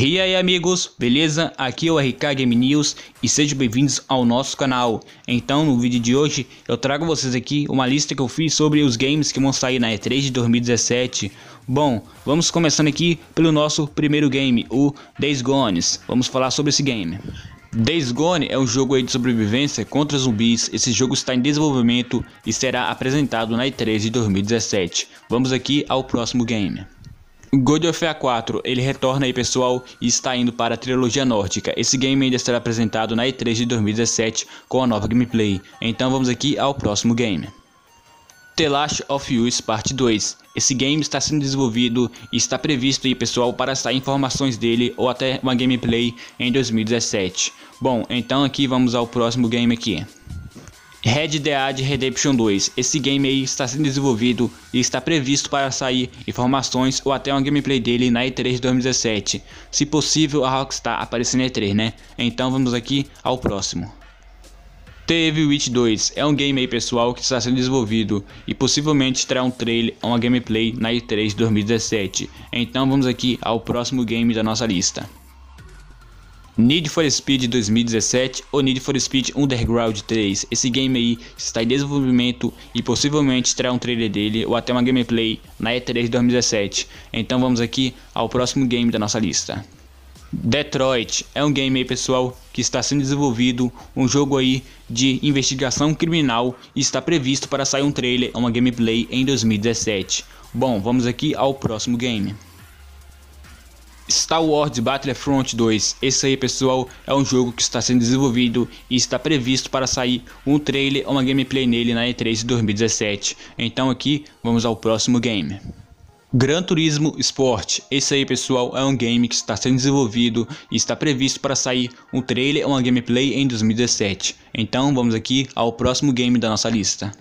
E aí amigos, beleza? Aqui é o RK Game News e sejam bem-vindos ao nosso canal. Então no vídeo de hoje eu trago vocês aqui uma lista que eu fiz sobre os games que vão sair na E3 de 2017. Bom, vamos começando aqui pelo nosso primeiro game, o Days Gone. Vamos falar sobre esse game. Days Gone é um jogo de sobrevivência contra zumbis. Esse jogo está em desenvolvimento e será apresentado na E3 de 2017. Vamos aqui ao próximo game. God of War 4, ele retorna aí pessoal e está indo para a trilogia nórdica. Esse game ainda será apresentado na E3 de 2017 com a nova gameplay. Então vamos aqui ao próximo game. The Last of Us Part 2. Esse game está sendo desenvolvido e está previsto aí pessoal para sair informações dele ou até uma gameplay em 2017. Bom, então aqui vamos ao próximo game aqui. Red Dead Redemption 2. Esse game aí está sendo desenvolvido e está previsto para sair informações ou até uma gameplay dele na E3 2017. Se possível, a Rockstar aparecer na E3, né? Então vamos aqui ao próximo. Teve Witch 2 é um game aí pessoal que está sendo desenvolvido e possivelmente terá um trailer ou uma gameplay na E3 2017. Então vamos aqui ao próximo game da nossa lista. Need for Speed 2017 ou Need for Speed Underground 3. Esse game aí está em desenvolvimento e possivelmente terá um trailer dele ou até uma gameplay na E3 2017. Então vamos aqui ao próximo game da nossa lista. Detroit é um game aí, pessoal, que está sendo desenvolvido, um jogo aí de investigação criminal e está previsto para sair um trailer, uma gameplay em 2017. Bom, vamos aqui ao próximo game. Star Wars Battlefront 2. Esse aí, pessoal, é um jogo que está sendo desenvolvido e está previsto para sair um trailer ou uma gameplay nele na E3 de 2017. Então aqui, vamos ao próximo game. Gran Turismo Sport. Esse aí, pessoal, é um game que está sendo desenvolvido e está previsto para sair um trailer ou uma gameplay em 2017. Então, vamos aqui ao próximo game da nossa lista.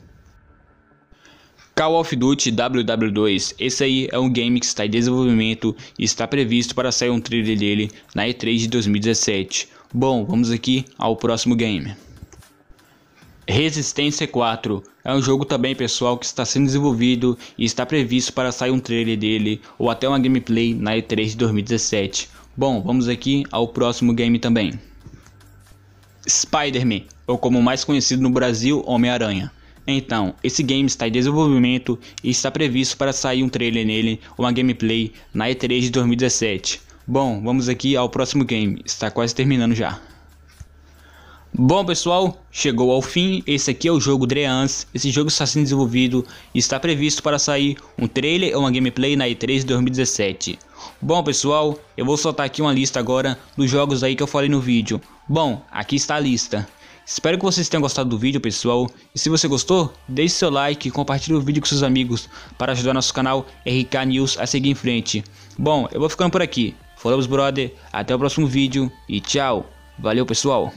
Call of Duty WW2, esse aí é um game que está em desenvolvimento e está previsto para sair um trailer dele na E3 de 2017. Bom, vamos aqui ao próximo game. Resistência 4 é um jogo também pessoal que está sendo desenvolvido e está previsto para sair um trailer dele ou até uma gameplay na E3 de 2017. Bom, vamos aqui ao próximo game também. Spider-Man, ou como mais conhecido no Brasil, Homem-Aranha. Então, esse game está em desenvolvimento e está previsto para sair um trailer nele ou uma gameplay na E3 de 2017. Bom, vamos aqui ao próximo game, está quase terminando já. Bom pessoal, chegou ao fim, esse aqui é o jogo Dreans, esse jogo está sendo desenvolvido e está previsto para sair um trailer ou uma gameplay na E3 de 2017. Bom pessoal, eu vou soltar aqui uma lista agora dos jogos aí que eu falei no vídeo. Bom, aqui está a lista. Espero que vocês tenham gostado do vídeo, pessoal. E se você gostou, deixe seu like e compartilhe o vídeo com seus amigos para ajudar nosso canal RK News a seguir em frente. Bom, eu vou ficando por aqui. Falamos, brother. Até o próximo vídeo e tchau. Valeu, pessoal.